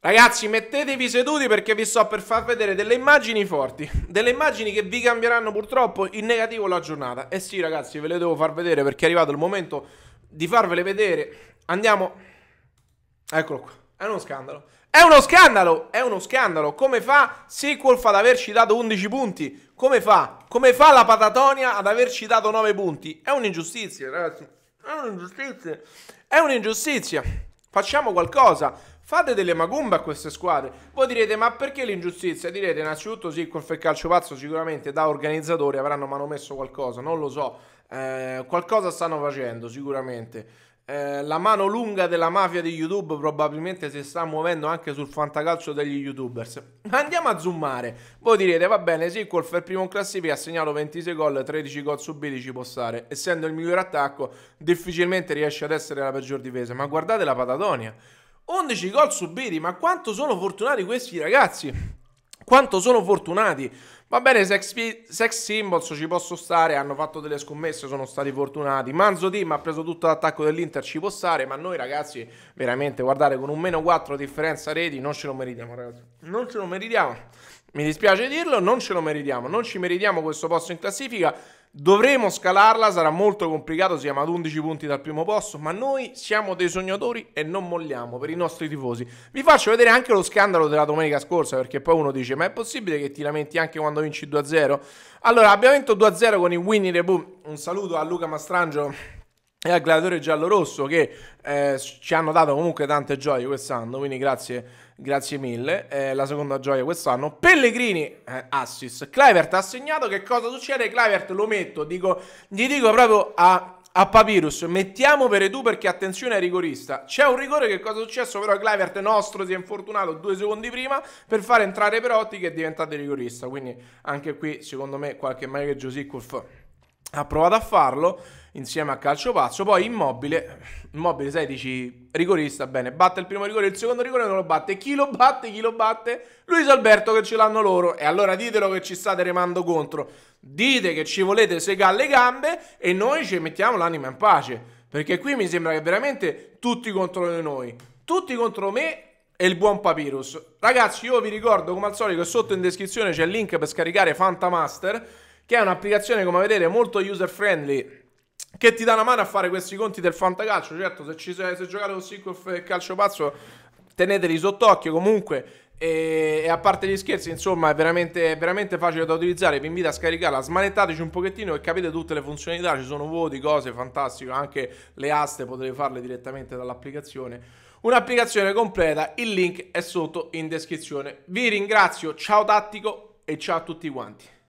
Ragazzi, mettetevi seduti perché vi sto per far vedere delle immagini forti, delle immagini che vi cambieranno purtroppo in negativo la giornata. E eh sì, ragazzi, ve le devo far vedere perché è arrivato il momento di farvele vedere. Andiamo. Eccolo qua. È uno scandalo. È uno scandalo, è uno scandalo. Come fa Sequolf ad averci dato 11 punti? Come fa? Come fa la Patatonia ad averci dato 9 punti? È un'ingiustizia, ragazzi. È un'ingiustizia. È un'ingiustizia. Facciamo qualcosa. Fate delle magumbe a queste squadre. Voi direte: ma perché l'ingiustizia? Direte innanzitutto sì, col calcio pazzo sicuramente da organizzatori avranno manomesso qualcosa, non lo so. Eh, qualcosa stanno facendo sicuramente. Eh, la mano lunga della mafia di YouTube probabilmente si sta muovendo anche sul fantacalcio degli youtubers. Andiamo a zoomare. Voi direte: va bene, sì, Colf è il primo in classifica, ha segnato 26 gol, 13 gol subiti ci può stare. Essendo il miglior attacco, difficilmente riesce ad essere la peggior difesa. Ma guardate la Patagonia. 11 gol subiti, ma quanto sono fortunati questi ragazzi! Quanto sono fortunati! Va bene, sex, sex, Symbols ci posso stare, hanno fatto delle scommesse, sono stati fortunati. Manzo Team ha preso tutto l'attacco dell'Inter, ci può stare, ma noi ragazzi, veramente, guardate, con un meno 4 differenza reti, non ce lo meritiamo ragazzi. Non ce lo meritiamo. Mi dispiace dirlo, non ce lo meritiamo, non ci meritiamo questo posto in classifica. Dovremo scalarla, sarà molto complicato, siamo ad 11 punti dal primo posto, ma noi siamo dei sognatori e non molliamo per i nostri tifosi. Vi faccio vedere anche lo scandalo della domenica scorsa, perché poi uno dice, ma è possibile che ti lamenti anche quando quando vinci 2-0. Allora, abbiamo vinto 2-0 con i Winnie the Pooh. Un saluto a Luca Mastrangio e al gladiatore giallo-rosso che eh, ci hanno dato comunque tante gioie quest'anno, quindi grazie, grazie mille. Eh, la seconda gioia quest'anno. Pellegrini, eh, assist. Clivert ha segnato, che cosa succede? Clivert lo metto, dico, gli dico proprio a a Papyrus. Mettiamo Veredù perché attenzione ai rigorista. C'è un rigore che cosa è successo? Però Clivert nostro si è infortunato due secondi prima per far entrare Perotti che è diventato rigorista. Quindi anche qui secondo me qualche meglio Josicuf ha provato a farlo insieme a calcio pazzo. poi Immobile, Immobile 16 rigorista, bene, batte il primo rigore, il secondo rigore non lo batte, chi lo batte, chi lo batte? Luis Alberto che ce l'hanno loro, e allora ditelo che ci state remando contro, dite che ci volete segare le gambe e noi ci mettiamo l'anima in pace, perché qui mi sembra che veramente tutti contro noi, tutti contro me e il buon Papyrus. Ragazzi, io vi ricordo come al solito che sotto in descrizione c'è il link per scaricare Fantamaster, che è un'applicazione, come vedete, molto user friendly che ti dà una mano a fare questi conti del fantacalcio. Certo, se, ci, se giocate con Sinkoff e eh, calcio pazzo, teneteli sott'occhio comunque. E, e, a parte gli scherzi, insomma, è veramente, veramente, facile da utilizzare. Vi invito a scaricarla, smanettateci un pochettino e capite tutte le funzionalità. Ci sono voti, cose fantastiche. Anche le aste potete farle direttamente dall'applicazione. Un'applicazione completa, il link è sotto in descrizione. Vi ringrazio, ciao tattico e ciao a tutti quanti.